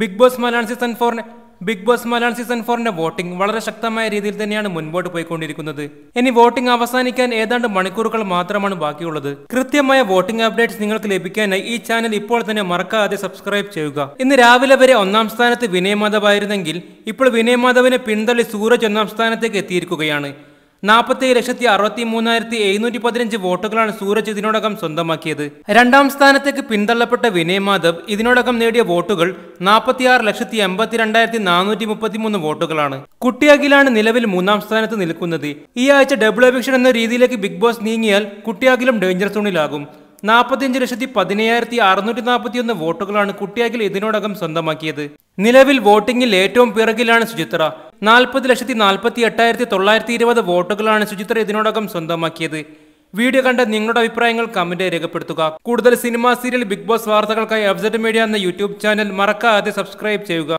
big Boss Malayalam season ഫോറിന് Bigg Boss Malayalam season ഫോറിന്റെ voting വളരെ ശക്തമായ രീതിയിൽ തന്നെയാണ് മുൻപോട്ട് പോയിക്കൊണ്ടിരിക്കുന്നത് ഇനി വോട്ടിംഗ് അവസാനിക്കാൻ ഏതാണ്ട് മണിക്കൂറുകൾ മാത്രമാണ് ബാക്കിയുള്ളത് കൃത്യമായ വോട്ടിംഗ് അപ്ഡേറ്റ്സ് നിങ്ങൾക്ക് ലഭിക്കാനായി ഈ ചാനൽ ഇപ്പോൾ തന്നെ മറക്കാതെ സബ്സ്ക്രൈബ് ചെയ്യുക ഇന്ന് രാവിലെ വരെ ഒന്നാം സ്ഥാനത്ത് വിനയ് മാധവ് ആയിരുന്നെങ്കിൽ ഇപ്പോൾ വിനയ് മാധവിനെ പിന്തള്ളി സൂരജ് ഒന്നാം സ്ഥാനത്തേക്ക് എത്തിയിരിക്കുകയാണ് നാൽപ്പത്തി ലക്ഷത്തി അറുപത്തി മൂന്നായിരത്തി എഴുന്നൂറ്റി പതിനഞ്ച് വോട്ടുകളാണ് സൂരജ് ഇതിനോടകം സ്വന്തമാക്കിയത് രണ്ടാം സ്ഥാനത്തേക്ക് പിന്തള്ളപ്പെട്ട വിനയ് മാധവ് ഇതിനോടകം നേടിയ വോട്ടുകൾ നാൽപ്പത്തിയാറ് ലക്ഷത്തി എൺപത്തി രണ്ടായിരത്തി നാനൂറ്റി മുപ്പത്തി മൂന്ന് വോട്ടുകളാണ് കുട്ടി നിലവിൽ മൂന്നാം സ്ഥാനത്ത് നിൽക്കുന്നത് ഈ ആഴ്ച ഡബിൾ എവിക്ഷൻ എന്ന രീതിയിലേക്ക് ബിഗ് ബോസ് നീങ്ങിയാൽ കുട്ടിയാകിലും ഡേഞ്ചർ സോണിലാകും നാൽപ്പത്തിയഞ്ച് ലക്ഷത്തി പതിനയ്യായിരത്തി അറുന്നൂറ്റി നാൽപ്പത്തിയൊന്ന് വോട്ടുകളാണ് കുട്ടിയാകിൽ ഇതിനോടകം സ്വന്തമാക്കിയത് നിലവിൽ വോട്ടിംഗിൽ ഏറ്റവും പിറകിലാണ് സുചിത്ര നാൽപ്പത് ലക്ഷത്തി നാൽപ്പത്തി എട്ടായിരത്തി തൊള്ളായിരത്തി ഇരുപത് വോട്ടുകളാണ് സുചിത്ര ഇതിനോടകം സ്വന്തമാക്കിയത് വീഡിയോ കണ്ട നിങ്ങളുടെ അഭിപ്രായങ്ങൾ കമന്റ് രേഖപ്പെടുത്തുക കൂടുതൽ സിനിമ സീരിയൽ ബിഗ് ബോസ് വാർത്തകൾക്കായി അബ്സെറ്റ് മീഡിയ എന്ന യൂട്യൂബ് ചാനൽ മറക്കാതെ സബ്സ്ക്രൈബ് ചെയ്യുക